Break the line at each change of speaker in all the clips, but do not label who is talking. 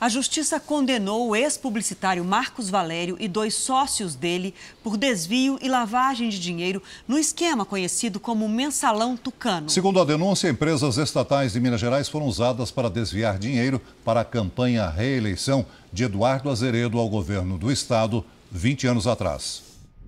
A justiça condenou o ex-publicitário Marcos Valério e dois sócios dele por desvio e lavagem de dinheiro no esquema conhecido como mensalão tucano.
Segundo a denúncia, empresas estatais de Minas Gerais foram usadas para desviar dinheiro para a campanha reeleição de Eduardo Azeredo ao governo do estado 20 anos atrás.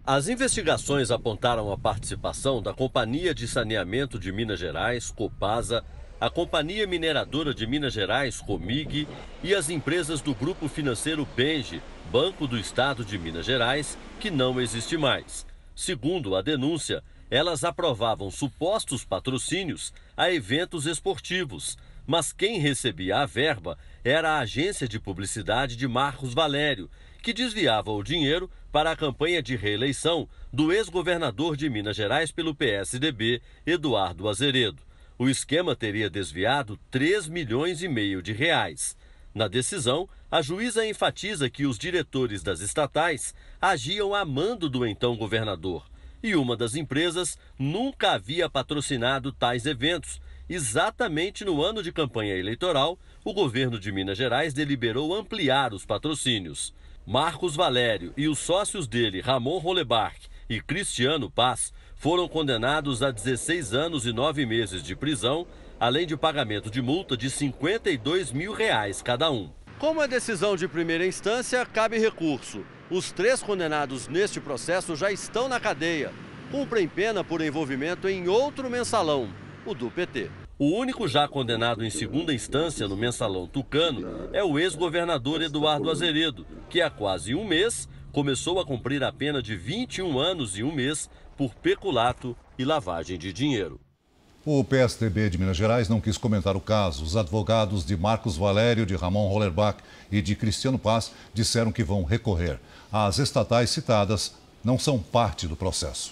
As investigações apontaram a participação da Companhia de Saneamento de Minas Gerais, Copasa, a Companhia Mineradora de Minas Gerais, Comig, e as empresas do grupo financeiro Benge, Banco do Estado de Minas Gerais, que não existe mais. Segundo a denúncia, elas aprovavam supostos patrocínios a eventos esportivos, mas quem recebia a verba era a agência de publicidade de Marcos Valério, que desviava o dinheiro para a campanha de reeleição do ex-governador de Minas Gerais pelo PSDB, Eduardo Azeredo. O esquema teria desviado 3 milhões e meio de reais. Na decisão, a juíza enfatiza que os diretores das estatais agiam a mando do então governador e uma das empresas nunca havia patrocinado tais eventos. Exatamente no ano de campanha eleitoral, o governo de Minas Gerais deliberou ampliar os patrocínios. Marcos Valério e os sócios dele, Ramon Rolebarque e Cristiano Paz foram condenados a 16 anos e 9 meses de prisão, além de pagamento de multa de 52 mil reais cada um. Como é decisão de primeira instância, cabe recurso. Os três condenados neste processo já estão na cadeia. Cumprem pena por envolvimento em outro mensalão, o do PT. O único já condenado em segunda instância no mensalão tucano é o ex-governador Eduardo Azeredo, que há quase um mês começou a cumprir a pena de 21 anos e um mês por peculato e lavagem de dinheiro.
O PSDB de Minas Gerais não quis comentar o caso. Os advogados de Marcos Valério, de Ramon Hollerbach e de Cristiano Paz disseram que vão recorrer. As estatais citadas não são parte do processo.